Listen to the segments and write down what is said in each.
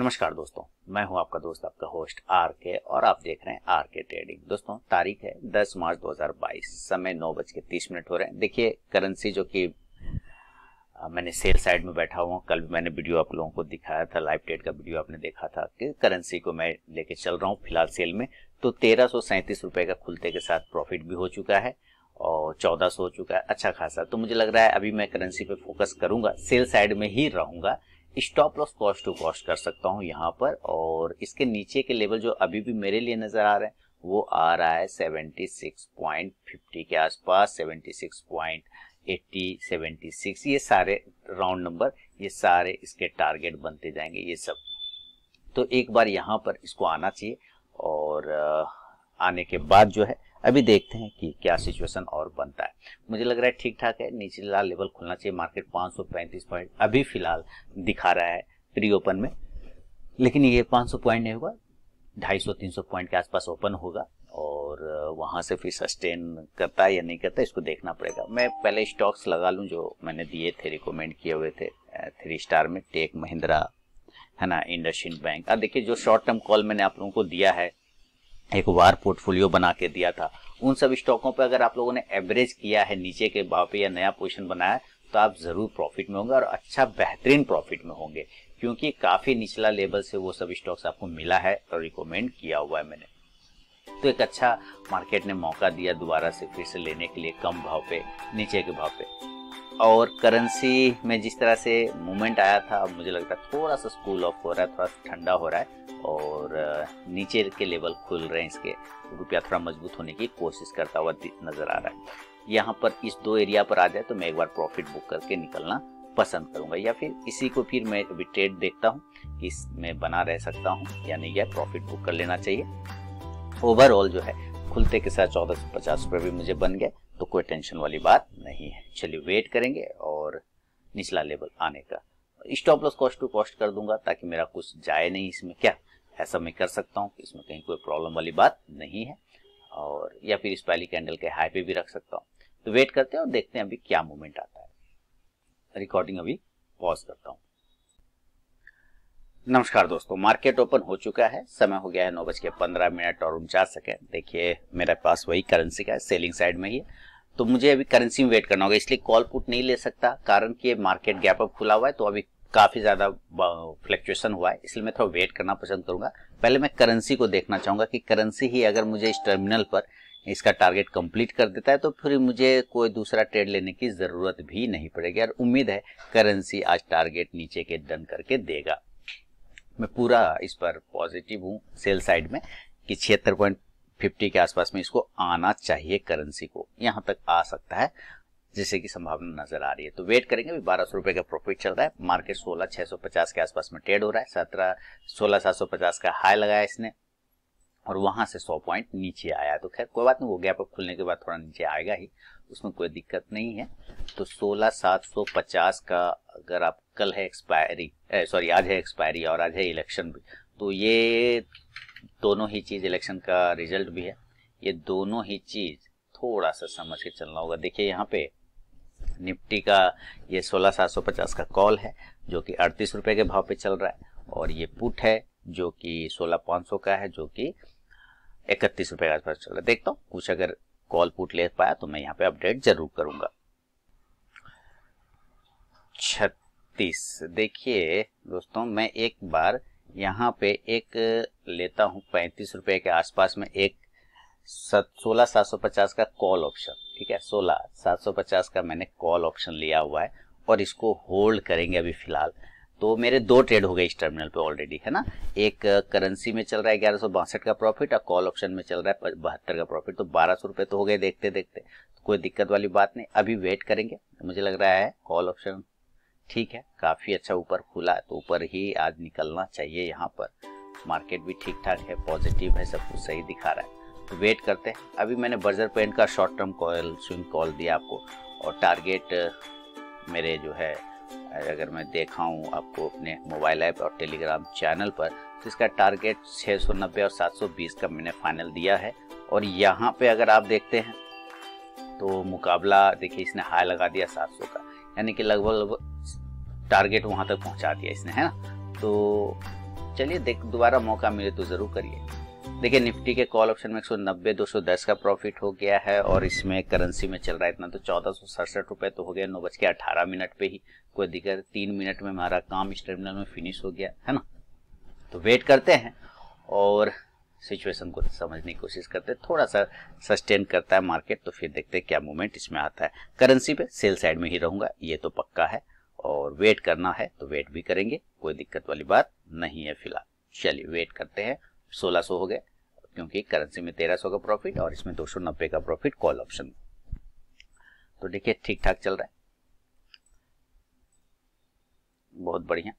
नमस्कार दोस्तों मैं हूं आपका दोस्त आपका होस्ट आर के और आप देख रहे हैं आर के ट्रेडिंग दोस्तों तारीख है 10 मार्च 2022 समय नौ बज के तीस मिनट हो रहे हैं देखिए करेंसी जो कि मैंने सेल साइड में बैठा हुआ कल भी मैंने वीडियो आप लोगों को दिखाया था लाइव ट्रेड का वीडियो आपने देखा था कि करेंसी को मैं लेके चल रहा हूँ फिलहाल सेल में तो तेरह रुपए का खुलते के साथ प्रॉफिट भी हो चुका है और चौदह हो चुका है अच्छा खासा तो मुझे लग रहा है अभी मैं करेंसी पे फोकस करूंगा सेल साइड में ही रहूंगा stop loss cost to cost कर सकता हूँ यहाँ पर और इसके नीचे के लेवल जो अभी भी मेरे लिए नज़र आ रहे हैं वो आ रहा है सेवेंटी सिक्स पॉइंट फिफ्टी के आसपास seventy six point eighty seventy six ये सारे राउंड नंबर ये सारे इसके टारगेट बनते जाएंगे ये सब तो एक बार यहाँ पर इसको आना चाहिए और आने के बाद जो है अभी देखते हैं कि क्या सिचुएशन और बनता है मुझे लग रहा है ठीक ठाक है लाल लेवल खुलना चाहिए मार्केट 535 पॉइंट अभी फिलहाल दिखा रहा है प्री ओपन में लेकिन ये 500 पॉइंट नहीं होगा 250 300 पॉइंट के आसपास ओपन होगा और वहाँ से फिर सस्टेन करता है या नहीं करता इसको देखना पड़ेगा मैं पहले स्टॉक्स लगा लूँ जो मैंने दिए थे रिकमेंड किए हुए थे थ्री स्टार में टेक महिंद्रा है ना इंडस बैंक अब देखिए जो शॉर्ट टर्म कॉल मैंने आप लोगों को दिया है एक बार पोर्टफोलियो बना के दिया था उन सब स्टॉकों पर अगर आप लोगों ने एवरेज किया है नीचे के भाव पे या नया पोजिशन बनाया है तो आप ज़रूर प्रॉफिट में होंगे और अच्छा बेहतरीन प्रॉफिट में होंगे क्योंकि काफ़ी निचला लेवल से वो सब स्टॉक्स आपको मिला है और रिकमेंड किया हुआ है मैंने तो एक अच्छा मार्केट ने मौका दिया दोबारा से फिर से लेने के लिए कम भाव पे नीचे के भाव पे और करेंसी में जिस तरह से मूवमेंट आया था अब मुझे लगता है थोड़ा सा स्कूल ऑफ हो रहा है थोड़ा सा ठंडा हो रहा है और नीचे के लेवल खुल रहे हैं इसके रुपया थोड़ा मजबूत होने की कोशिश करता हुआ नज़र आ रहा है यहाँ पर इस दो एरिया पर आ जाए तो मैं एक बार प्रॉफिट बुक करके निकलना पसंद करूँगा या फिर इसी को फिर मैं अभी ट्रेड देखता हूँ इस मैं बना रह सकता हूँ नहीं यह प्रॉफिट बुक कर लेना चाहिए ओवरऑल जो है खुलते के साथ चौदह सौ पचास रुपये भी मुझे बन गया तो कोई टेंशन वाली बात नहीं है चलिए वेट करेंगे और निचला लेवल आने का stop loss cost to cost कर दूंगा ताकि मेरा कुछ जाए नहीं इसमें क्या ऐसा मैं कर सकता हूँ इसमें कहीं कोई प्रॉब्लम वाली बात नहीं है और या फिर इस पहली कैंडल के हाई पे भी रख सकता हूँ तो वेट करते हैं और देखते हैं अभी क्या मूवमेंट आता है रिकॉर्डिंग अभी पॉज करता हूँ नमस्कार दोस्तों मार्केट ओपन हो चुका है समय हो गया है नौ बज के पंद्रह मिनट और उनचास सेकेंड देखिए मेरे पास वही करेंसी का है सेलिंग साइड में ही है तो मुझे अभी करेंसी में वेट करना होगा इसलिए कॉल पुट नहीं ले सकता कारण कि मार्केट गैप अप खुला हुआ है तो अभी काफ़ी ज़्यादा फ्लक्चुएशन हुआ है इसलिए मैं थोड़ा वेट करना पसंद करूंगा पहले मैं करेंसी को देखना चाहूंगा कि करेंसी ही अगर मुझे इस टर्मिनल पर इसका टारगेट कंप्लीट कर देता है तो फिर मुझे कोई दूसरा ट्रेड लेने की ज़रूरत भी नहीं पड़ेगी और उम्मीद है करेंसी आज टारगेट नीचे के डन करके देगा मैं पूरा इस पर पॉजिटिव हूँ सेल साइड में कि छिहत्तर पॉइंट फिफ्टी के आसपास में इसको आना चाहिए करेंसी को यहां तक आ सकता है जिससे की संभावना नजर आ रही है तो वेट करेंगे अभी बारह सौ रुपए का प्रॉफिट चल रहा है मार्केट सोलह छह सौ पचास के आसपास में ट्रेड हो रहा है सत्रह सोलह सात सौ पचास का हाई लगाया इसने और वहां से सौ पॉइंट नीचे आया तो खैर कोई बात नहीं वो गैप अप खुलने के बाद थोड़ा नीचे आएगा ही उसमें कोई दिक्कत नहीं है तो सोलह सात सौ का अगर आप कल है एक्सपायरी सॉरी आज है एक्सपायरी और आज है इलेक्शन भी तो ये दोनों ही चीज़ इलेक्शन का रिजल्ट भी है ये दोनों ही चीज़ थोड़ा सा समझ के चलना होगा देखिए यहाँ पे निफ्टी का ये 16750 का कॉल है जो कि अड़तीस रुपये के भाव पे चल रहा है और ये पुट है जो कि 16500 का है जो कि इकतीस रुपये के आसपास चल रहा है देखता हूँ कुछ अगर कॉल पुट ले पाया तो मैं यहाँ पे अपडेट जरूर करूँगा छत्तीस देखिए दोस्तों मैं एक बार यहाँ पे एक लेता हूँ पैंतीस रुपये के आसपास में एक सत सोलह सात सौ पचास का कॉल ऑप्शन ठीक है सोलह सात सौ पचास का मैंने कॉल ऑप्शन लिया हुआ है और इसको होल्ड करेंगे अभी फिलहाल तो मेरे दो ट्रेड हो गए इस टर्मिनल पे ऑलरेडी है ना एक करेंसी uh, में चल रहा है ग्यारह सौ बासठ का प्रॉफिट और कॉल ऑप्शन में चल रहा है बहत्तर का प्रॉफिट तो बारह सौ रुपये तो हो गए देखते देखते तो कोई दिक्कत वाली बात नहीं अभी वेट करेंगे मुझे लग रहा है कॉल ऑप्शन ठीक है काफ़ी अच्छा ऊपर खुला है तो ऊपर ही आज निकलना चाहिए यहाँ पर मार्केट भी ठीक ठाक है पॉजिटिव है सब कुछ सही दिखा रहा है तो वेट करते हैं अभी मैंने बर्जर पेंट का short term call swing call दिया आपको और टारगेट मेरे जो है अगर मैं देखा हूँ आपको अपने मोबाइल ऐप और टेलीग्राम चैनल पर तो इसका टारगेट 690 और 720 का मैंने फाइनल दिया है और यहाँ पे अगर आप देखते हैं तो मुकाबला देखिए इसने हाई लगा दिया 700 का यानी कि लगभग टारगेट वहाँ तक पहुँचा दिया इसने है ना तो चलिए देख दोबारा मौका मिले तो ज़रूर करिए देखिए निफ्टी के कॉल ऑप्शन में सौ दस का प्रॉफिट हो गया है और इसमें करेंसी में चल रहा है इतना तो चौदह सौ सड़सठ रुपये तो हो गया नौ बज के अठारह मिनट पे ही कोई दिक्कत तीन मिनट में हमारा काम इस टर्मिनल में फिनिश हो गया है ना तो वेट करते हैं और सिचुएशन को समझने की कोशिश करते हैं थोड़ा सा सस्टेन करता है मार्केट तो फिर देखते हैं क्या मूवमेंट इसमें आता है करेंसी पे सेल साइड में ही रहूंगा ये तो पक्का है और वेट करना है तो वेट भी करेंगे कोई दिक्कत वाली बात नहीं है फिलहाल चलिए वेट करते हैं 1600 सो हो गए क्योंकि करेंसी में 1300 का प्रॉफिट और इसमें दो का प्रॉफिट कॉल ऑप्शन तो देखिए ठीक ठाक चल रहा है बहुत बढ़िया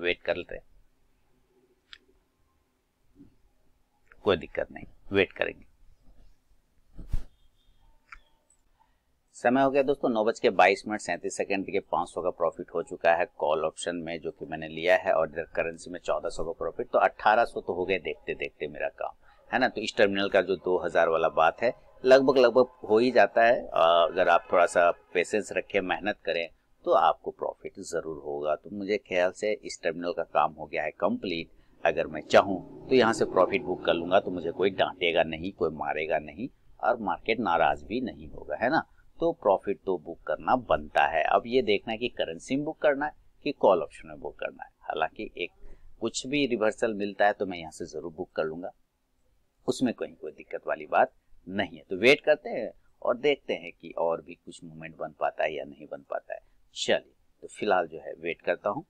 वेट कर लेते हैं कोई दिक्कत नहीं वेट करेंगे समय हो गया दोस्तों नौ बज के बाईस मिनट सैंतीस सेकंड के पाँच सौ का प्रॉफिट हो चुका है कॉल ऑप्शन में जो कि मैंने लिया है और इधर करेंसी में चौदह सौ का प्रॉफिट तो अट्ठारह सौ तो हो गए देखते देखते मेरा काम है ना तो इस टर्मिनल का जो दो हज़ार वाला बात है लगभग लगभग हो ही जाता है अगर आप थोड़ा सा पेशेंस रखें मेहनत करें तो आपको प्रॉफिट ज़रूर होगा तो मुझे ख्याल से इस टर्मिनल का काम हो गया है कम्प्लीट अगर मैं चाहूँ तो यहाँ से प्रॉफिट बुक कर लूँगा तो मुझे कोई डांटेगा नहीं कोई मारेगा नहीं और मार्केट नाराज़ भी नहीं होगा है ना तो प्रॉफिट तो बुक करना बनता है अब ये देखना है कि करेंसी में बुक करना है कि कॉल ऑप्शन में बुक करना है हालांकि एक कुछ भी रिवर्सल मिलता है तो मैं यहाँ से ज़रूर बुक कर लूंगा उसमें कहीं कोई दिक्कत वाली बात नहीं है तो वेट करते हैं और देखते हैं कि और भी कुछ मूवमेंट बन पाता है या नहीं बन पाता है चलिए तो फिलहाल जो है वेट करता हूं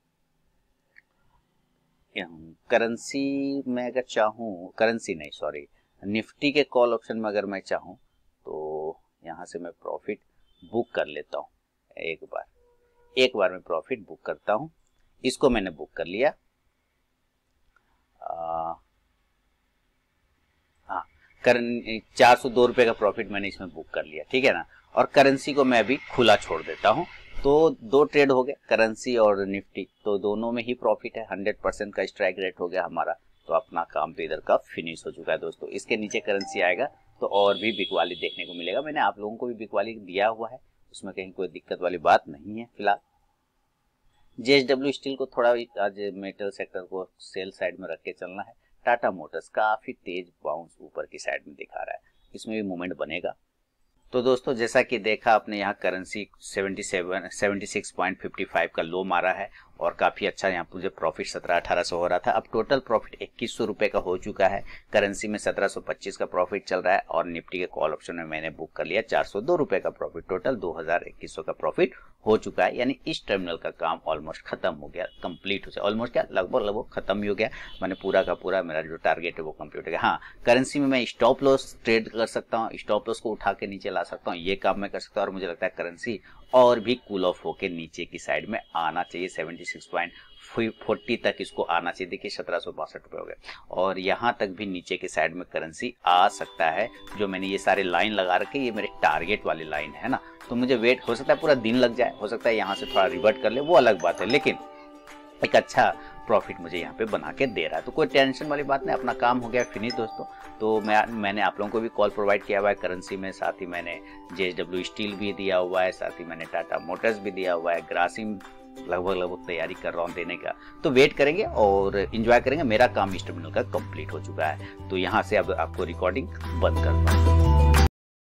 करेंसी में अगर चाहूं करेंसी नहीं सॉरी निफ्टी के कॉल ऑप्शन में अगर मैं चाहूं यहाँ से मैं प्रॉफिट बुक कर लेता हूँ एक बार एक बार मैं प्रॉफिट बुक करता हूँ इसको मैंने बुक कर लिया हाँ चार सौ दो रुपए का प्रॉफिट मैंने इसमें बुक कर लिया ठीक है ना और करेंसी को मैं अभी खुला छोड़ देता हूँ तो दो ट्रेड हो गए करेंसी और निफ्टी तो दोनों में ही प्रॉफिट है हंड्रेड परसेंट का स्ट्राइक रेट हो गया हमारा तो अपना काम तो इधर का फिनिश हो चुका है दोस्तों इसके नीचे करेंसी आएगा तो और भी बिकवाली देखने को मिलेगा मैंने आप लोगों को भी बिकवाली दिया हुआ है उसमें कहीं कोई दिक्कत वाली बात नहीं है फिलहाल जेएसडब्ल्यू स्टील को थोड़ा आज मेटल सेक्टर को सेल साइड में रख के चलना है टाटा मोटर्स काफी तेज बाउंस ऊपर की साइड में दिखा रहा है इसमें भी मूवमेंट बनेगा तो दोस्तों जैसा कि देखा आपने यहाँ करेंसी 77 76.55 का लो मारा है और काफ़ी अच्छा यहाँ मुझे प्रॉफिट सत्रह अठारह सौ हो रहा था अब टोटल प्रॉफिट इक्कीस सौ का हो चुका है करेंसी में सत्रह सौ पच्चीस का प्रॉफिट चल रहा है और निफ्टी के कॉल ऑप्शन में मैंने बुक कर लिया चार सौ दो रुपये का प्रॉफिट टोटल दो हज़ार इक्कीस सौ का प्रॉफिट हो चुका है यानी इस टर्मिनल का काम ऑलमोस्ट खत्म हो गया कंप्लीट हो गया ऑलमोस्ट क्या लगभग लगभग खत्म ही हो गया मैंने पूरा का पूरा मेरा जो टारगेट है वो कंप्लीट हो गया हाँ करेंसी में मैं स्टॉप लॉस ट्रेड कर सकता हूँ स्टॉप लॉस को उठा के नीचे ला सकता हूँ ये काम मैं कर सकता हूँ और मुझे लगता है करेंसी और भी कूल ऑफ होकर नीचे की साइड में आना चाहिए सेवेंटी सिक्स पॉइंट फोर्टी तक इसको आना चाहिए देखिए सत्रह सौ बासठ रुपये हो गए और यहाँ तक भी नीचे के साइड में करेंसी आ सकता है जो मैंने ये सारे लाइन लगा रखे ये मेरे टारगेट वाली लाइन है ना तो मुझे वेट हो सकता है पूरा दिन लग जाए हो सकता है यहाँ से थोड़ा रिवर्ट कर ले वो अलग बात है लेकिन एक अच्छा प्रॉफिट मुझे यहाँ पे बना के दे रहा है तो कोई टेंशन वाली बात नहीं अपना काम हो गया फिनिश दोस्तों तो मैं मैंने आप लोगों को भी कॉल प्रोवाइड किया हुआ है करेंसी में साथ ही मैंने जे स्टील भी दिया हुआ है साथ ही मैंने टाटा मोटर्स भी दिया हुआ है ग्रासिम लगभग लगभग तैयारी कर रहा हूँ देने का तो वेट करेंगे और इन्जॉय करेंगे मेरा काम इस टर्मिनल का कंप्लीट हो चुका है तो यहाँ से अब आपको रिकॉर्डिंग बंद करता हूँ